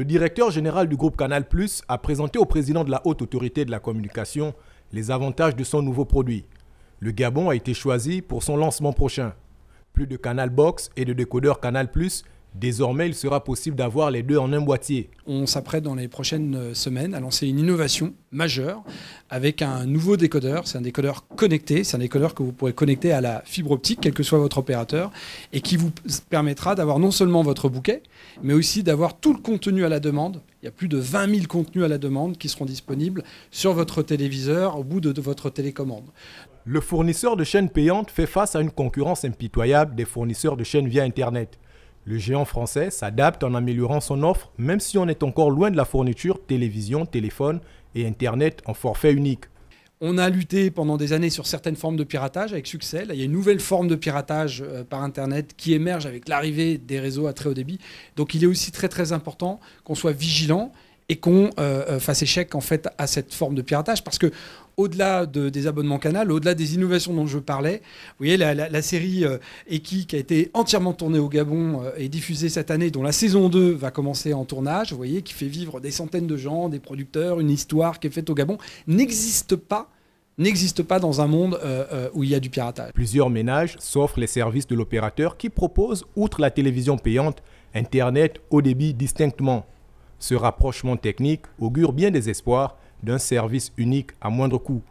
Le directeur général du groupe Canal Plus a présenté au président de la haute autorité de la communication les avantages de son nouveau produit. Le Gabon a été choisi pour son lancement prochain. Plus de Canal Box et de décodeurs Canal Plus Désormais, il sera possible d'avoir les deux en un boîtier. On s'apprête dans les prochaines euh, semaines à lancer une innovation majeure avec un nouveau décodeur. C'est un décodeur connecté, c'est un décodeur que vous pourrez connecter à la fibre optique, quel que soit votre opérateur, et qui vous permettra d'avoir non seulement votre bouquet, mais aussi d'avoir tout le contenu à la demande. Il y a plus de 20 000 contenus à la demande qui seront disponibles sur votre téléviseur au bout de, de votre télécommande. Le fournisseur de chaînes payantes fait face à une concurrence impitoyable des fournisseurs de chaînes via Internet. Le géant français s'adapte en améliorant son offre, même si on est encore loin de la fourniture télévision, téléphone et Internet en forfait unique. On a lutté pendant des années sur certaines formes de piratage avec succès. il y a une nouvelle forme de piratage euh, par Internet qui émerge avec l'arrivée des réseaux à très haut débit. Donc il est aussi très très important qu'on soit vigilant et qu'on euh, euh, fasse échec en fait à cette forme de piratage parce que au-delà des abonnements canal, au-delà des innovations dont je parlais, vous voyez la, série euh, Eki qui a été entièrement tournée au Gabon et diffusée cette année, dont la saison 2 va commencer en tournage, vous voyez, qui fait vivre des centaines de gens, des producteurs, une histoire qui est faite au Gabon, n'existe pas n'existe pas dans un monde où il y a du piratage. Plusieurs ménages s'offrent les services de l'opérateur qui propose, outre la télévision payante, Internet au débit distinctement. Ce rapprochement technique augure bien des espoirs d'un service unique à moindre coût